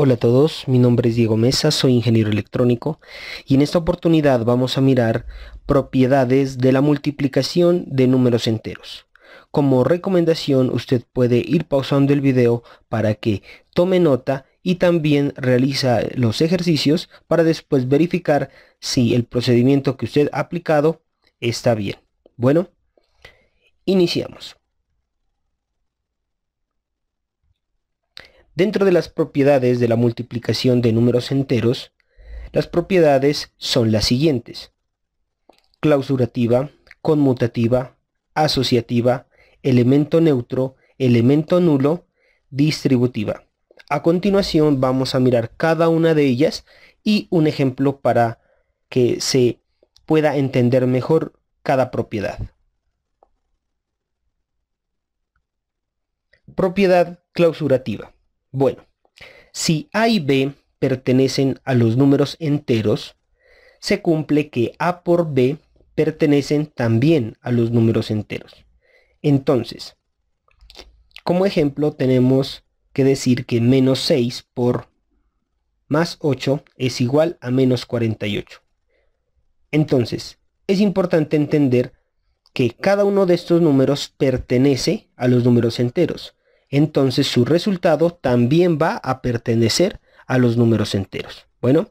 Hola a todos, mi nombre es Diego Mesa, soy ingeniero electrónico y en esta oportunidad vamos a mirar propiedades de la multiplicación de números enteros. Como recomendación usted puede ir pausando el video para que tome nota y también realiza los ejercicios para después verificar si el procedimiento que usted ha aplicado está bien. Bueno, iniciamos. Dentro de las propiedades de la multiplicación de números enteros, las propiedades son las siguientes. Clausurativa, conmutativa, asociativa, elemento neutro, elemento nulo, distributiva. A continuación vamos a mirar cada una de ellas y un ejemplo para que se pueda entender mejor cada propiedad. Propiedad clausurativa. Bueno, si A y B pertenecen a los números enteros, se cumple que A por B pertenecen también a los números enteros. Entonces, como ejemplo tenemos que decir que menos 6 por más 8 es igual a menos 48. Entonces, es importante entender que cada uno de estos números pertenece a los números enteros entonces su resultado también va a pertenecer a los números enteros. Bueno,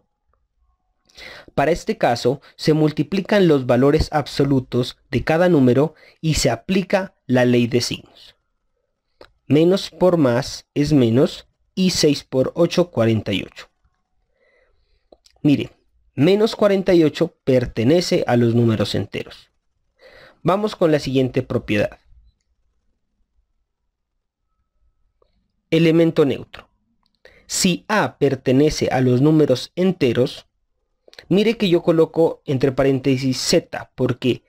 para este caso se multiplican los valores absolutos de cada número y se aplica la ley de signos. Menos por más es menos y 6 por 8, 48. Mire, menos 48 pertenece a los números enteros. Vamos con la siguiente propiedad. elemento neutro. Si A pertenece a los números enteros, mire que yo coloco entre paréntesis Z, porque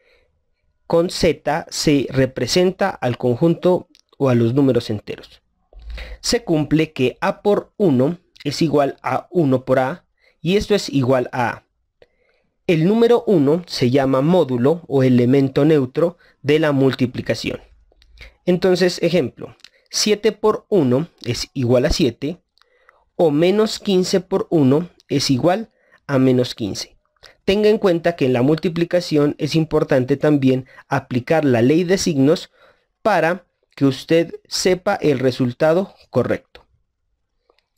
con Z se representa al conjunto o a los números enteros. Se cumple que A por 1 es igual a 1 por A, y esto es igual a A. El número 1 se llama módulo o elemento neutro de la multiplicación. Entonces, ejemplo, 7 por 1 es igual a 7 o menos 15 por 1 es igual a menos 15. Tenga en cuenta que en la multiplicación es importante también aplicar la ley de signos para que usted sepa el resultado correcto.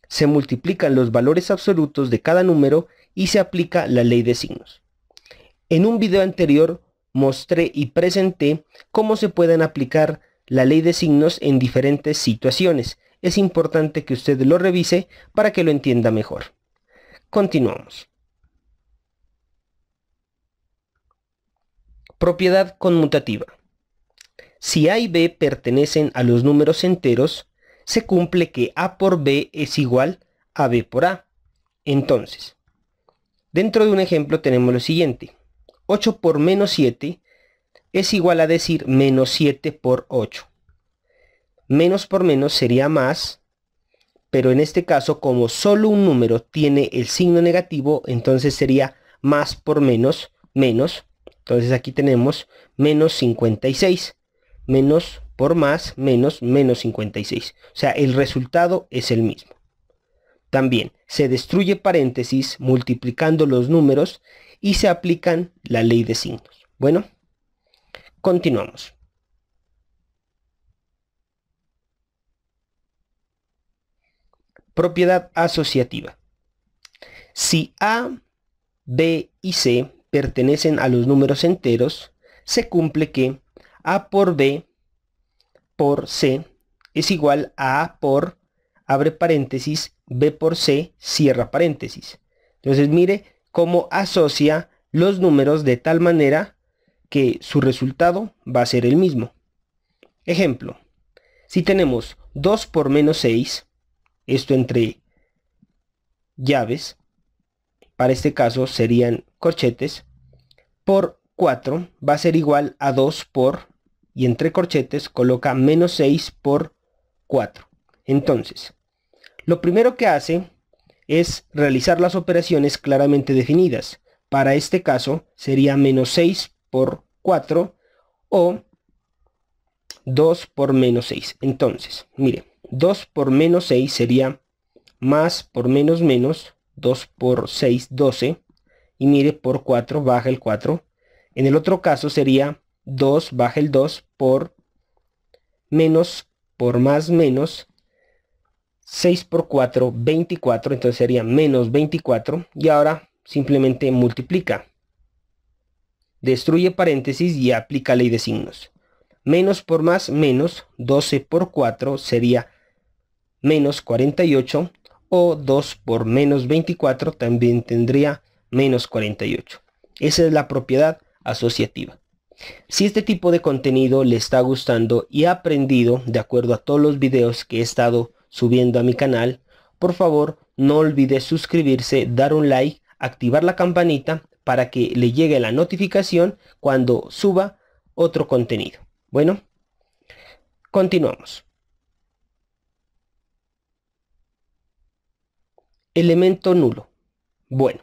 Se multiplican los valores absolutos de cada número y se aplica la ley de signos. En un video anterior mostré y presenté cómo se pueden aplicar la ley de signos en diferentes situaciones. Es importante que usted lo revise para que lo entienda mejor. Continuamos. Propiedad conmutativa. Si A y B pertenecen a los números enteros, se cumple que A por B es igual a B por A. Entonces, dentro de un ejemplo tenemos lo siguiente. 8 por menos 7 es igual a decir menos 7 por 8. Menos por menos sería más, pero en este caso como solo un número tiene el signo negativo, entonces sería más por menos, menos. Entonces aquí tenemos menos 56, menos por más, menos, menos 56. O sea, el resultado es el mismo. También se destruye paréntesis multiplicando los números y se aplican la ley de signos. Bueno. Continuamos. Propiedad asociativa. Si A, B y C pertenecen a los números enteros, se cumple que A por B por C es igual a A por, abre paréntesis, B por C, cierra paréntesis. Entonces mire cómo asocia los números de tal manera que su resultado va a ser el mismo. Ejemplo, si tenemos 2 por menos 6, esto entre llaves, para este caso serían corchetes, por 4 va a ser igual a 2 por, y entre corchetes coloca menos 6 por 4. Entonces, lo primero que hace es realizar las operaciones claramente definidas. Para este caso sería menos 6 por por 4 o 2 por menos 6. Entonces, mire, 2 por menos 6 sería más por menos menos, 2 por 6, 12. Y mire, por 4 baja el 4. En el otro caso sería 2 baja el 2 por menos por más menos. 6 por 4, 24. Entonces sería menos 24. Y ahora simplemente multiplica. Destruye paréntesis y aplica ley de signos. Menos por más menos 12 por 4 sería menos 48 o 2 por menos 24 también tendría menos 48. Esa es la propiedad asociativa. Si este tipo de contenido le está gustando y ha aprendido de acuerdo a todos los videos que he estado subiendo a mi canal, por favor no olvide suscribirse, dar un like, activar la campanita para que le llegue la notificación cuando suba otro contenido. Bueno, continuamos. Elemento nulo. Bueno,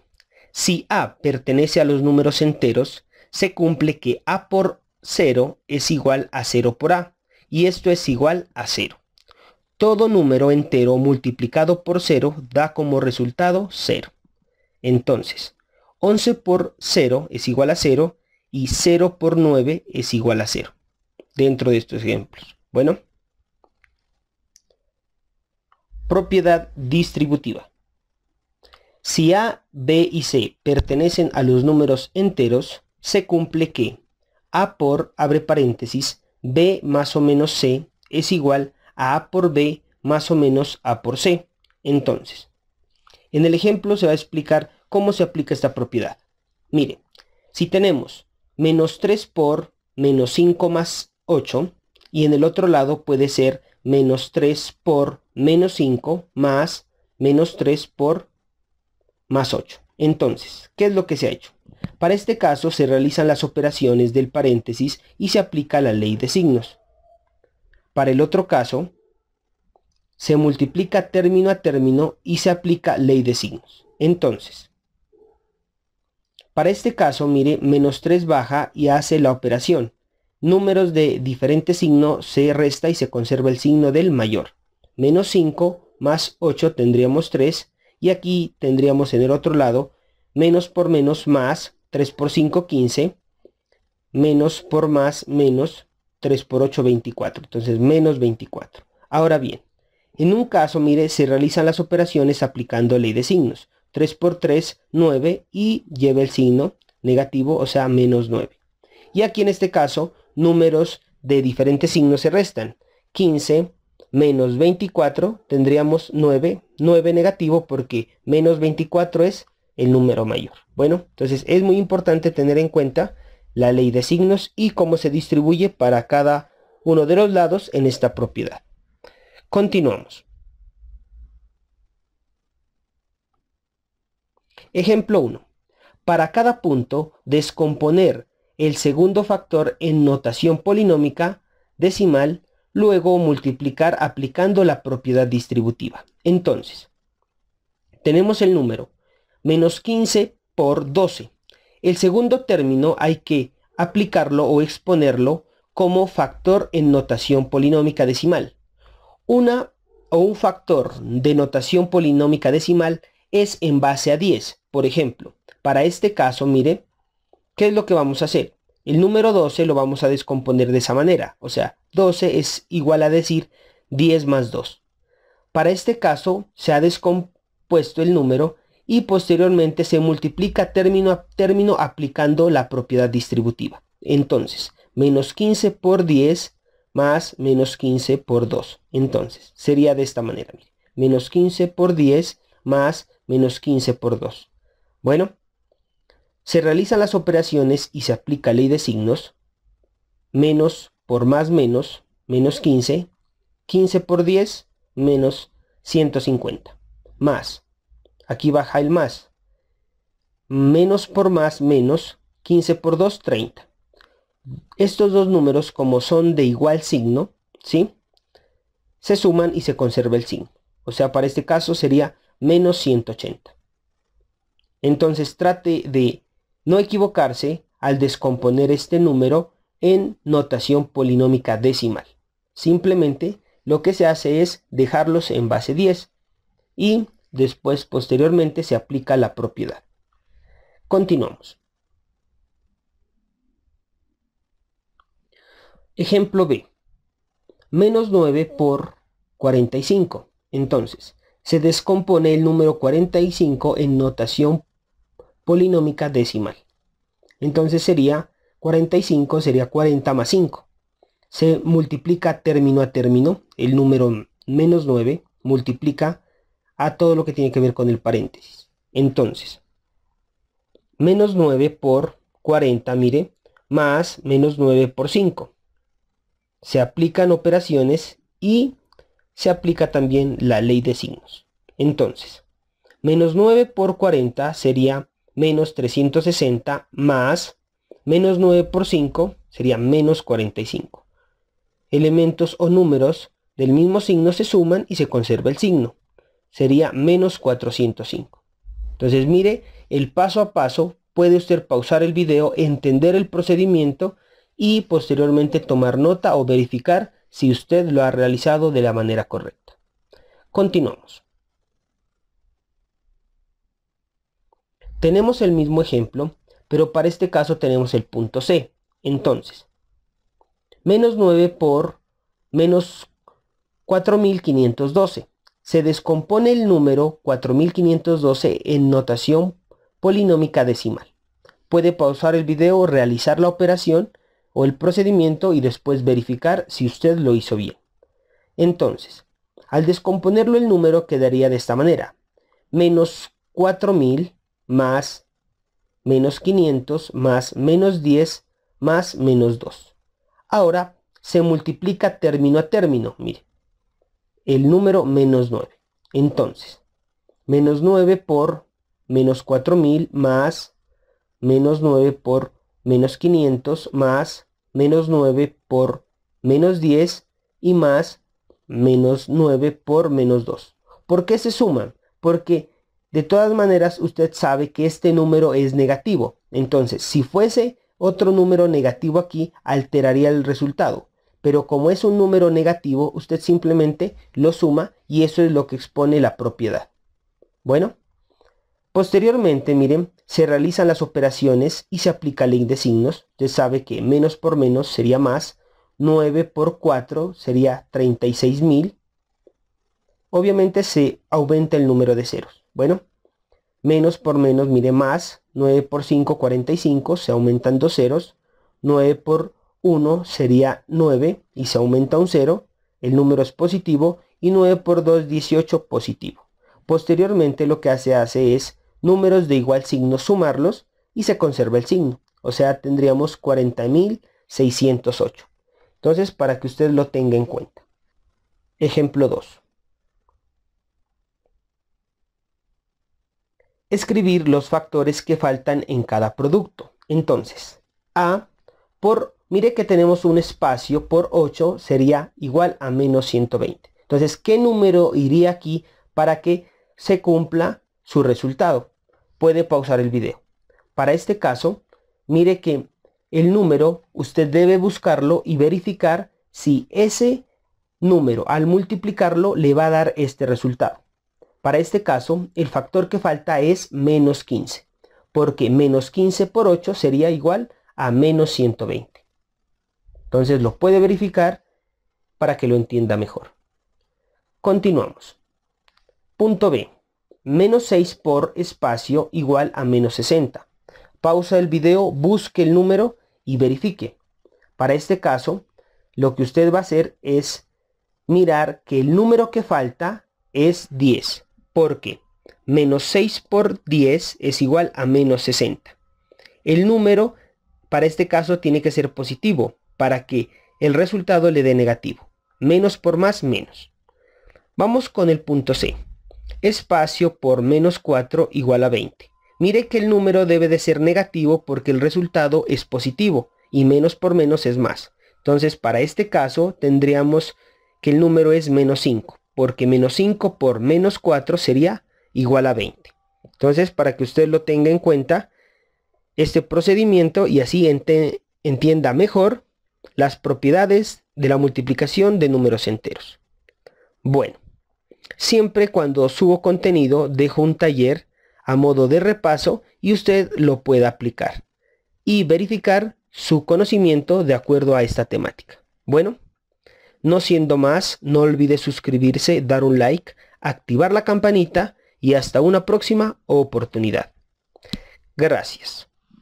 si A pertenece a los números enteros, se cumple que A por 0 es igual a 0 por A, y esto es igual a 0. Todo número entero multiplicado por 0 da como resultado 0. Entonces, 11 por 0 es igual a 0 y 0 por 9 es igual a 0. Dentro de estos ejemplos. Bueno. Propiedad distributiva. Si A, B y C pertenecen a los números enteros, se cumple que A por, abre paréntesis, B más o menos C es igual a A por B más o menos A por C. Entonces, en el ejemplo se va a explicar cómo se aplica esta propiedad. Mire, si tenemos menos 3 por menos 5 más 8 y en el otro lado puede ser menos 3 por menos 5 más menos 3 por más 8. Entonces, ¿qué es lo que se ha hecho? Para este caso se realizan las operaciones del paréntesis y se aplica la ley de signos. Para el otro caso, se multiplica término a término y se aplica ley de signos. Entonces, para este caso, mire, menos 3 baja y hace la operación. Números de diferente signo se resta y se conserva el signo del mayor. Menos 5 más 8 tendríamos 3 y aquí tendríamos en el otro lado menos por menos más 3 por 5 15 menos por más menos 3 por 8 24 entonces menos 24 ahora bien en un caso mire se realizan las operaciones aplicando ley de signos 3 por 3, 9 y lleva el signo negativo, o sea, menos 9. Y aquí en este caso, números de diferentes signos se restan. 15 menos 24 tendríamos 9, 9 negativo porque menos 24 es el número mayor. Bueno, entonces es muy importante tener en cuenta la ley de signos y cómo se distribuye para cada uno de los lados en esta propiedad. Continuamos. Ejemplo 1. Para cada punto, descomponer el segundo factor en notación polinómica decimal, luego multiplicar aplicando la propiedad distributiva. Entonces, tenemos el número menos 15 por 12. El segundo término hay que aplicarlo o exponerlo como factor en notación polinómica decimal. Una o un factor de notación polinómica decimal es en base a 10. Por ejemplo, para este caso, mire, ¿qué es lo que vamos a hacer? El número 12 lo vamos a descomponer de esa manera. O sea, 12 es igual a decir 10 más 2. Para este caso, se ha descompuesto el número y posteriormente se multiplica término a término aplicando la propiedad distributiva. Entonces, menos 15 por 10 más menos 15 por 2. Entonces, sería de esta manera. Menos 15 por 10 más menos 15 por 2. Bueno, se realizan las operaciones y se aplica ley de signos. Menos por más menos, menos 15. 15 por 10, menos 150. Más. Aquí baja el más. Menos por más, menos 15 por 2, 30. Estos dos números, como son de igual signo, ¿sí? Se suman y se conserva el signo. O sea, para este caso sería menos 180. Entonces trate de no equivocarse al descomponer este número en notación polinómica decimal. Simplemente lo que se hace es dejarlos en base 10 y después posteriormente se aplica la propiedad. Continuamos. Ejemplo B. Menos 9 por 45. Entonces, se descompone el número 45 en notación polinómica decimal. Entonces sería 45 sería 40 más 5. Se multiplica término a término el número menos 9 multiplica a todo lo que tiene que ver con el paréntesis. Entonces, menos 9 por 40, mire, más menos 9 por 5. Se aplican operaciones y se aplica también la ley de signos. Entonces, menos 9 por 40 sería menos 360 más menos 9 por 5 sería menos 45. Elementos o números del mismo signo se suman y se conserva el signo. Sería menos 405. Entonces mire, el paso a paso puede usted pausar el video, entender el procedimiento y posteriormente tomar nota o verificar si usted lo ha realizado de la manera correcta. Continuamos. Tenemos el mismo ejemplo, pero para este caso tenemos el punto C. Entonces, menos 9 por menos 4512. Se descompone el número 4512 en notación polinómica decimal. Puede pausar el video, realizar la operación o el procedimiento y después verificar si usted lo hizo bien. Entonces, al descomponerlo el número quedaría de esta manera. Menos 4000 más menos 500 más menos 10 más menos 2. Ahora se multiplica término a término, mire. El número menos 9. Entonces, menos 9 por menos 4000 más menos 9 por menos 500 más menos 9 por menos 10 y más menos 9 por menos 2. ¿Por qué se suman? Porque de todas maneras usted sabe que este número es negativo. Entonces, si fuese otro número negativo aquí, alteraría el resultado. Pero como es un número negativo, usted simplemente lo suma y eso es lo que expone la propiedad. Bueno, posteriormente, miren, se realizan las operaciones y se aplica ley de signos. Usted sabe que menos por menos sería más. 9 por 4 sería 36.000. Obviamente se aumenta el número de ceros. Bueno, menos por menos, mire más. 9 por 5, 45. Se aumentan dos ceros. 9 por 1 sería 9 y se aumenta un cero. El número es positivo. Y 9 por 2, 18 positivo. Posteriormente lo que hace, hace es números de igual signo sumarlos y se conserva el signo. O sea, tendríamos 40.608. Entonces, para que usted lo tenga en cuenta. Ejemplo 2. Escribir los factores que faltan en cada producto. Entonces, A por, mire que tenemos un espacio por 8 sería igual a menos 120. Entonces, ¿qué número iría aquí para que se cumpla su resultado. Puede pausar el video. Para este caso, mire que el número usted debe buscarlo y verificar si ese número al multiplicarlo le va a dar este resultado. Para este caso, el factor que falta es menos 15, porque menos 15 por 8 sería igual a menos 120. Entonces lo puede verificar para que lo entienda mejor. Continuamos. Punto B menos 6 por espacio igual a menos 60. Pausa el video, busque el número y verifique. Para este caso, lo que usted va a hacer es mirar que el número que falta es 10, porque menos 6 por 10 es igual a menos 60. El número para este caso tiene que ser positivo, para que el resultado le dé negativo. Menos por más, menos. Vamos con el punto C espacio por menos 4 igual a 20. Mire que el número debe de ser negativo porque el resultado es positivo y menos por menos es más. Entonces para este caso tendríamos que el número es menos 5 porque menos 5 por menos 4 sería igual a 20. Entonces para que usted lo tenga en cuenta este procedimiento y así entienda mejor las propiedades de la multiplicación de números enteros. Bueno, Siempre cuando subo contenido dejo un taller a modo de repaso y usted lo pueda aplicar y verificar su conocimiento de acuerdo a esta temática. Bueno, no siendo más, no olvide suscribirse, dar un like, activar la campanita y hasta una próxima oportunidad. Gracias.